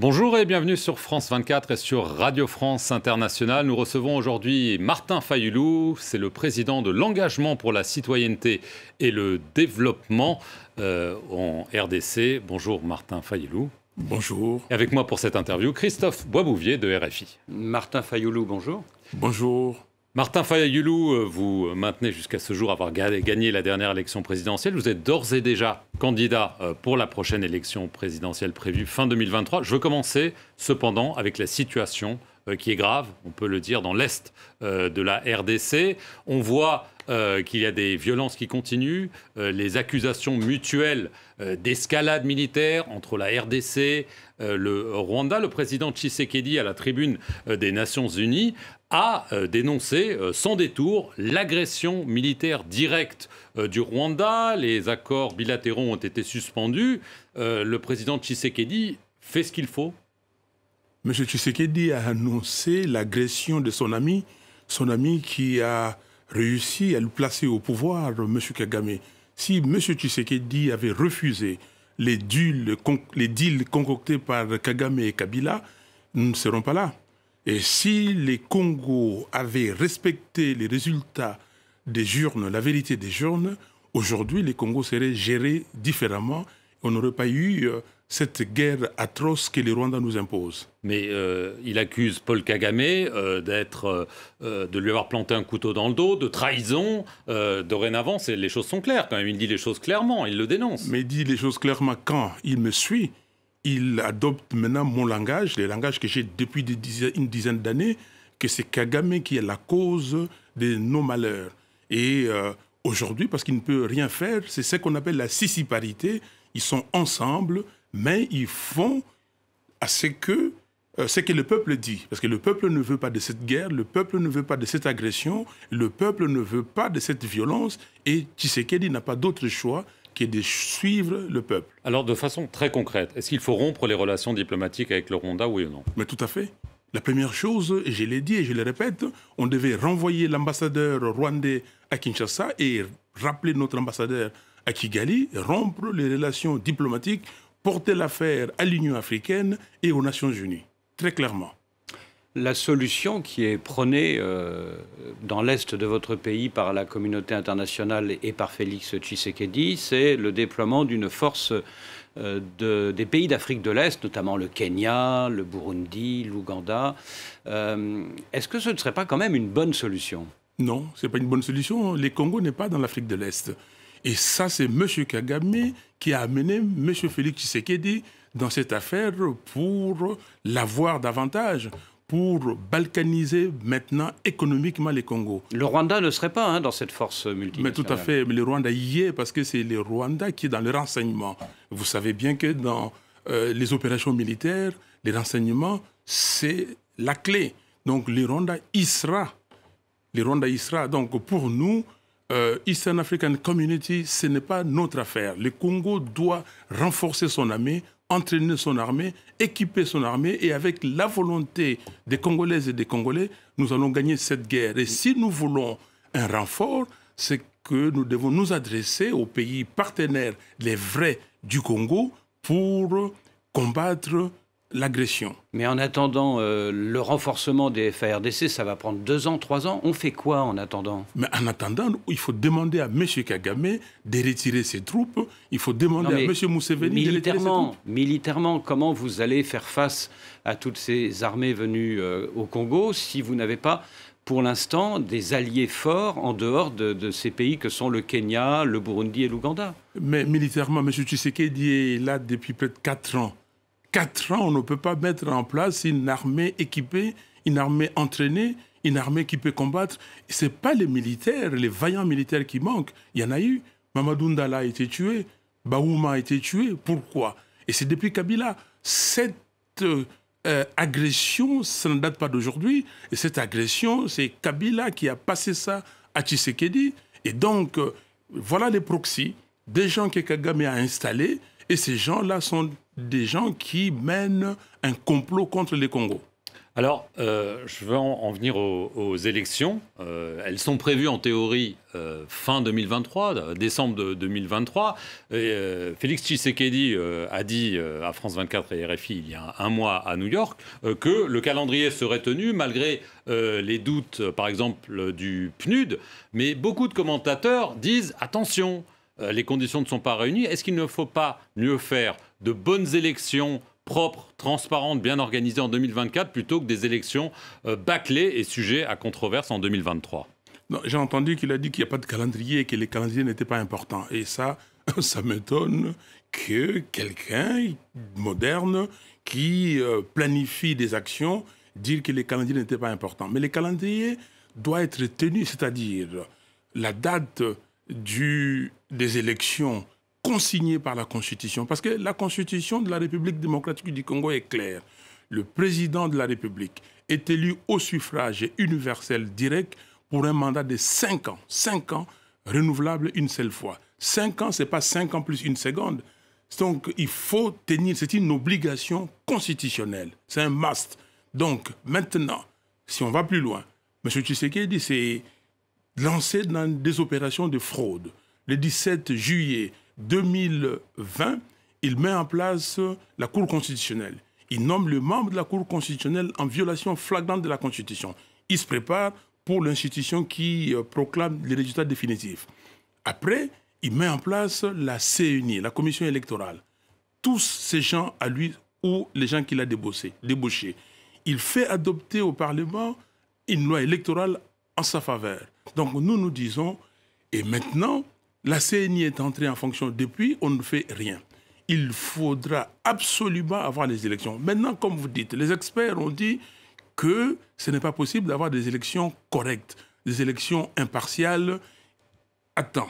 Bonjour et bienvenue sur France 24 et sur Radio France Internationale. Nous recevons aujourd'hui Martin Fayoulou, c'est le président de l'engagement pour la citoyenneté et le développement euh, en RDC. Bonjour Martin Fayoulou. Bonjour. Et avec moi pour cette interview, Christophe Boisbouvier de RFI. Martin Fayoulou, bonjour. Bonjour. Martin Fayayoulou, euh, vous maintenez jusqu'à ce jour avoir gagné la dernière élection présidentielle. Vous êtes d'ores et déjà candidat euh, pour la prochaine élection présidentielle prévue fin 2023. Je veux commencer cependant avec la situation euh, qui est grave, on peut le dire, dans l'Est de la RDC. On voit euh, qu'il y a des violences qui continuent, euh, les accusations mutuelles euh, d'escalade militaire entre la RDC, le Rwanda. Le président Tshisekedi, à la tribune des Nations Unies, a dénoncé sans détour l'agression militaire directe du Rwanda. Les accords bilatéraux ont été suspendus. le président Tshisekedi fait ce qu'il faut. Monsieur Tshisekedi a annoncé l'agression de son ami, son ami qui a réussi à le placer au pouvoir, M. Kagame. Si M. Tshisekedi avait refusé les deals, concoctés par Kagame et Kabila, nous ne serons pas là. Et si les Congos avaient respecté les résultats des urnes, la vérité des urnes, aujourd'hui, les Congos seraient gérés différemment. On n'aurait pas eu euh, cette guerre atroce que les Rwandais nous imposent. Mais euh, il accuse Paul Kagame euh, d'être, euh, de lui avoir planté un couteau dans le dos, de trahison. dorénavant, les choses sont claires quand même. Il dit les choses clairement, il le dénonce. Mais il dit les choses clairement quand il me suit. Il adopte maintenant mon langage, les langages que j'ai depuis une dizaine d'années, que c'est Kagame qui est la cause de nos malheurs. Et aujourd'hui, parce qu'il ne peut rien faire, c'est ce qu'on appelle la sissiparité. Ils sont ensemble, mais ils font à ce que euh, ce que le peuple dit. Parce que le peuple ne veut pas de cette guerre, le peuple ne veut pas de cette agression, le peuple ne veut pas de cette violence. Et Tshisekedi n'a pas d'autre choix que de suivre le peuple. Alors, de façon très concrète, est-ce qu'il faut rompre les relations diplomatiques avec le Rwanda, oui ou non Mais tout à fait. La première chose, je l'ai dit et je le répète, on devait renvoyer l'ambassadeur rwandais à Kinshasa et rappeler notre ambassadeur à Kigali, rompre les relations diplomatiques porter l'affaire à l'Union africaine et aux Nations unies, très clairement. La solution qui est prônée euh, dans l'Est de votre pays par la communauté internationale et par Félix Tshisekedi, c'est le déploiement d'une force euh, des pays d'Afrique de l'Est, notamment le Kenya, le Burundi, l'Ouganda. Euh, est-ce que ce ne serait pas quand même une bonne solution Non, ce n'est pas une bonne solution. Les Congo n'est pas dans l'Afrique de l'Est. Et ça, c'est M. Kagame qui a amené M. Félix Tshisekedi dans cette affaire pour l'avoir davantage, pour balkaniser maintenant économiquement les Congo. Le Rwanda ne serait pas hein, dans cette force multinationale. Mais tout à fait, mais le Rwanda y est parce que c'est le Rwanda qui est dans le renseignement. Vous savez bien que dans euh, les opérations militaires, les renseignements, c'est la clé. Donc le Rwanda y sera. Le Rwanda y sera. Donc pour nous, euh, Eastern African Community, ce n'est pas notre affaire. Le Congo doit renforcer son armée, entraîner son armée, équiper son armée, et avec la volonté des Congolaises et des Congolais, nous allons gagner cette guerre. Et si nous voulons un renfort, c'est que nous devons nous adresser aux pays partenaires, les vrais du Congo, pour combattre l'agression. Mais en attendant euh, le renforcement des FARDC, ça va prendre deux ans, trois ans. On fait quoi en attendant Mais en attendant, il faut demander à M. Kagame de retirer ses troupes. Il faut demander à M. Mousseveni militairement, de retirer ses troupes. Militairement, comment vous allez faire face à toutes ces armées venues euh, au Congo si vous n'avez pas pour l'instant des alliés forts en dehors de, ces pays que sont le Kenya, le Burundi et l'Ouganda. Mais militairement, M. Tshisekedi est là depuis près de quatre ans. Quatre ans, on ne peut pas mettre en place une armée équipée, une armée entraînée, une armée qui peut combattre. Ce n'est pas les militaires, les vaillants militaires qui manquent. Il y en a eu. Mamadou Ndala a été tué, Baouma a été tué. Pourquoi Et c'est depuis Kabila. Cette euh, euh, agression, ça ne date pas d'aujourd'hui. Et cette agression, c'est Kabila qui a passé ça à Tshisekedi. Et donc, euh, voilà les proxys des gens que Kagame a installés et ces gens-là sont des gens qui mènent un complot contre les Congos. Alors, euh, je veux en venir aux, élections. Euh, elles sont prévues en théorie euh, fin 2023, décembre 2023. Et, Félix Tshisekedi a dit à France 24 et RFI il y a un mois à New York que le calendrier serait tenu malgré les doutes, par exemple, du PNUD. Mais beaucoup de commentateurs disent attention. Euh, les conditions ne sont pas réunies. Est-ce qu'il ne faut pas mieux faire de bonnes élections propres, transparentes, bien organisées en 2024 plutôt que des élections euh, bâclées et sujets à controverse en 2023 J'ai entendu qu'il a dit qu'il n'y a pas de calendrier et que les calendriers n'étaient pas importants. Et ça, ça m'étonne que quelqu'un moderne qui euh, planifie des actions dire que les calendriers n'étaient pas importants. Mais les calendriers doivent être tenus, c'est-à-dire la date du, des élections consignées par la Constitution, parce que la Constitution de la République démocratique du Congo est claire. Le président de la République est élu au suffrage universel direct pour un mandat de 5 ans. 5 ans, renouvelable une seule fois. 5 ans, ce n'est pas 5 ans plus une seconde. Donc, il faut tenir, c'est une obligation constitutionnelle, c'est un must. Donc, maintenant, si on va plus loin, M. Tshisekedi, c'est lancé dans des opérations de fraude. Le 17 juillet 2020, il met en place la Cour constitutionnelle. Il nomme le membre de la Cour constitutionnelle en violation flagrante de la Constitution. Il se prépare pour l'institution qui euh, proclame les résultats définitifs. Après, il met en place la CUNI, la Commission électorale. Tous ces gens à lui ou les gens qu'il a débossé, débauchés. Il fait adopter au Parlement une loi électorale en sa faveur. Donc nous, nous disons, et maintenant, la CNI est entrée en fonction depuis, on ne fait rien. Il faudra absolument avoir les élections. Maintenant, comme vous dites, les experts ont dit que ce n'est pas possible d'avoir des élections correctes, des élections impartiales à temps.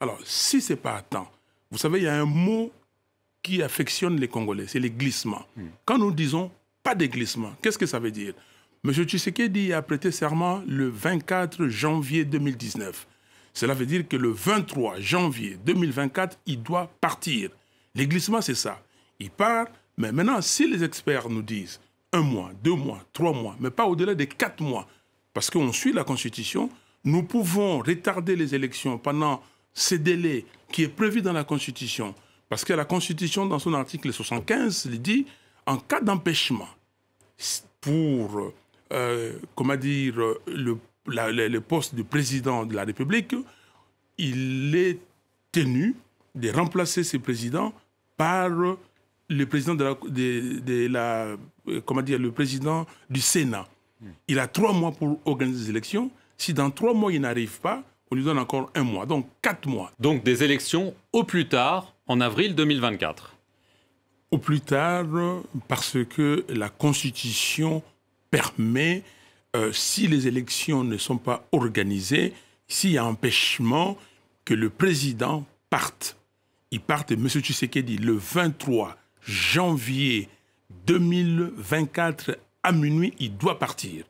Alors, si ce n'est pas à temps, vous savez, il y a un mot qui affectionne les Congolais, c'est les glissements. Hmm. Quand nous disons pas de glissement, qu'est-ce que ça veut dire M. Tshisekedi a prêté serment le 24 janvier 2019. Cela veut dire que le 23 janvier 2024, il doit partir. L'églissement, c'est ça. Il part, mais maintenant, si les experts nous disent un mois, deux mois, trois mois, mais pas au-delà des quatre mois, parce qu'on suit la Constitution, nous pouvons retarder les élections pendant ce délai qui est prévu dans la Constitution. Parce que la Constitution, dans son article 75, dit, en cas d'empêchement pour euh, comment dire, euh, le, poste de président de la République, il est tenu de remplacer ce président par le président de la, euh, comment dire, le président du Sénat. Il a trois mois pour organiser les élections. Si dans trois mois, il n'arrive pas, on lui donne encore un mois, donc quatre mois. Donc des élections au plus tard, en avril 2024 Au plus tard, parce que la Constitution permet, euh, si les élections ne sont pas organisées, s'il y a empêchement, que le président parte. Il parte, et M. Tshisekedi, le 23 janvier 2024, à minuit, il doit partir.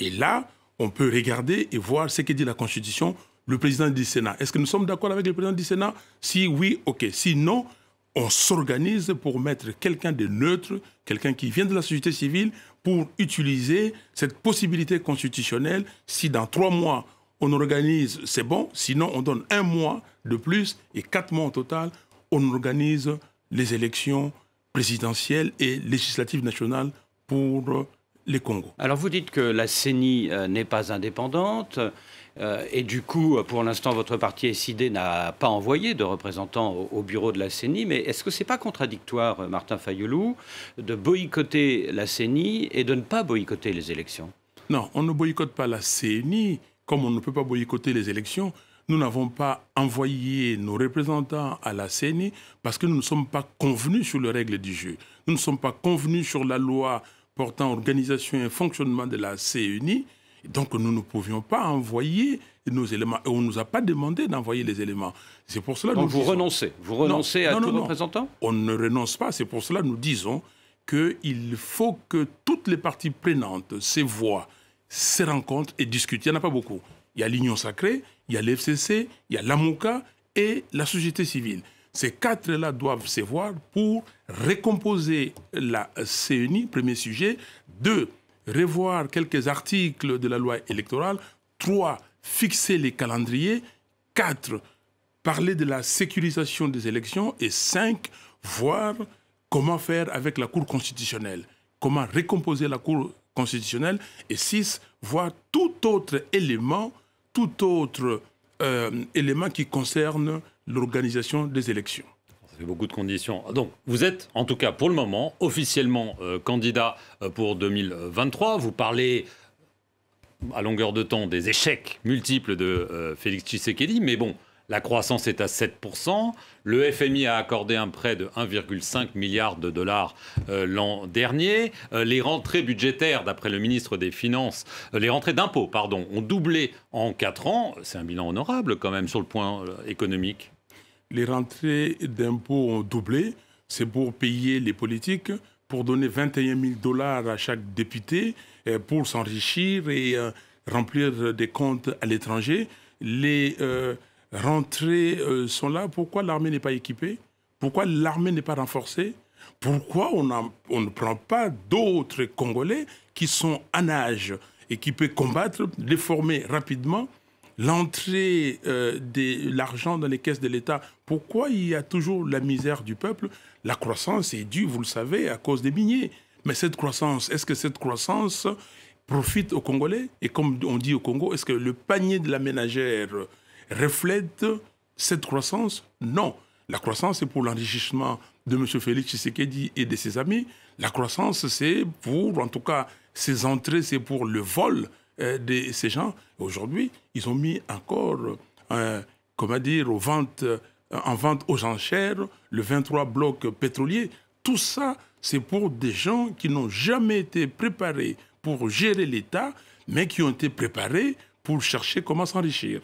Et là, on peut regarder et voir ce que dit la Constitution, le président du Sénat. Est-ce que nous sommes d'accord avec le président du Sénat Si oui, ok. Sinon, on s'organise pour mettre quelqu'un de neutre, quelqu'un qui vient de la société civile, pour utiliser cette possibilité constitutionnelle. Si dans trois mois, on organise, c'est bon. Sinon, on donne un mois de plus et quatre mois au total, on organise les élections présidentielles et législatives nationales pour les Congos. Alors vous dites que la CENI euh, n'est pas indépendante. Euh, et du coup, pour l'instant, votre parti SID n'a pas envoyé de représentants au, bureau de la CENI. Mais est-ce que ce n'est pas contradictoire, euh, Martin Fayoulou, de boycotter la CENI et de ne pas boycotter les élections Non, on ne boycotte pas la CENI, comme on ne peut pas boycotter les élections. Nous n'avons pas envoyé nos représentants à la CENI parce que nous ne sommes pas convenus sur les règles du jeu. Nous ne sommes pas convenus sur la loi portant organisation et fonctionnement de la CUNI. Donc nous ne pouvions pas envoyer nos éléments. Et on ne nous a pas demandé d'envoyer les éléments. C'est pour cela que nous vous renoncez Vous renoncez à nos tout non, On ne renonce pas. C'est pour cela nous disons qu'il faut que toutes les parties prenantes se voient, se rencontrent et discutent. Il n'y en a pas beaucoup. Il y a l'Union sacrée, il y a l'FCC, il y a l'AMUCA et la société civile. Ces quatre-là doivent se voir pour récomposer la CENI, premier sujet. Deux, revoir quelques articles de la loi électorale. Trois, fixer les calendriers. Quatre, parler de la sécurisation des élections. Et cinq, voir comment faire avec la Cour constitutionnelle, comment récomposer la Cour constitutionnelle. Et six, voir tout autre élément, tout autre euh, élément qui concerne l'organisation des élections. Ça fait beaucoup de conditions. Donc, vous êtes, en tout cas pour le moment, officiellement euh, candidat euh, pour 2023. Vous parlez à longueur de temps des échecs multiples de euh, Félix Tshisekedi, mais bon, la croissance est à 7%. Le FMI a accordé un prêt de 1,5 milliard de dollars l'an dernier. les rentrées budgétaires, d'après le ministre des Finances, les rentrées d'impôts, pardon, ont doublé en 4 ans. C'est un bilan honorable quand même sur le point économique les rentrées d'impôts ont doublé. C'est pour payer les politiques, pour donner 21 000 dollars à chaque député, euh, pour s'enrichir et euh, remplir des comptes à l'étranger. Les euh, rentrées sont là. Pourquoi l'armée n'est pas équipée Pourquoi l'armée n'est pas renforcée Pourquoi on, ne prend pas d'autres Congolais qui sont en âge et qui peuvent combattre, les former rapidement l'entrée euh, de l'argent dans les caisses de l'État. Pourquoi il y a toujours la misère du peuple La croissance est due, vous le savez, à cause des miniers. Mais cette croissance, est-ce que cette croissance profite aux Congolais Et comme on dit au Congo, est-ce que le panier de la ménagère reflète cette croissance Non. La croissance, c'est pour l'enrichissement de M. Félix Tshisekedi et de ses amis. La croissance, c'est pour, en tout cas, ses entrées, c'est pour le vol euh, de ces gens. Aujourd'hui, ils ont mis encore, euh, comment dire, aux ventes, euh, en vente aux enchères le 23 blocs pétroliers. Tout ça, c'est pour des gens qui n'ont jamais été préparés pour gérer l'État, mais qui ont été préparés pour chercher comment s'enrichir.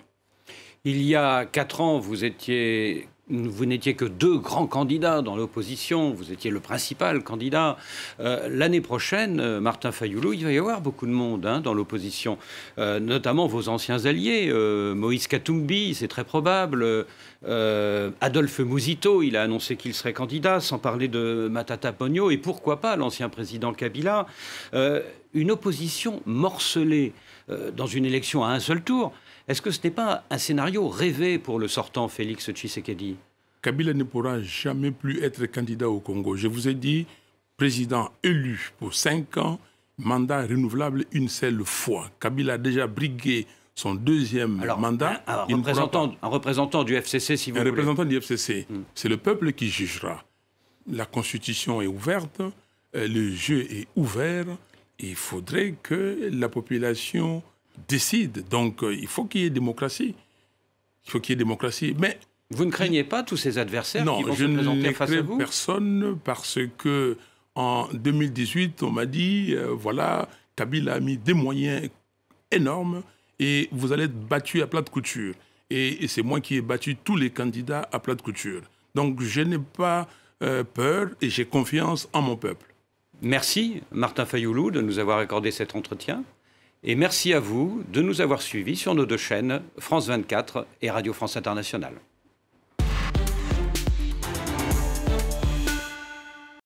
Il y a quatre ans, vous étiez vous n'étiez que deux grands candidats dans l'opposition, vous étiez le principal candidat. Euh, l'année prochaine, euh, Martin Fayoulou, il va y avoir beaucoup de monde hein, dans l'opposition, euh, notamment vos anciens alliés, Moïse Katumbi, c'est très probable, Adolphe Mouzito, il a annoncé qu'il serait candidat, sans parler de Matata Pogno, et pourquoi pas l'ancien président Kabila. une opposition morcelée dans une élection à un seul tour, est-ce que ce n'est pas un scénario rêvé pour le sortant Félix Tshisekedi Kabila ne pourra jamais plus être candidat au Congo. Je vous ai dit, président élu pour cinq ans, mandat renouvelable une seule fois. Kabila a déjà brigué son deuxième mandat. Un, un, représentant, du FCC, si vous voulez. Un représentant du FCC. Hmm. C'est le peuple qui jugera. La Constitution est ouverte, euh, le jeu est ouvert. il faudrait que la population décide. Donc euh, il faut qu'il y ait démocratie. Il faut qu'il y ait démocratie. Mais vous ne craignez pas tous ces adversaires non, qui vont se présenter face à vous personne parce que en 2018, on m'a dit euh, voilà, Kabila a mis des moyens énormes et vous allez être battu à plat de couture. Et, c'est moi qui ai battu tous les candidats à plat de couture. Donc je n'ai pas euh, peur et j'ai confiance en mon peuple. Merci Martin Fayoulou de nous avoir accordé cet entretien. Et merci à vous de nous avoir suivis sur nos deux chaînes, France 24 et Radio France Internationale.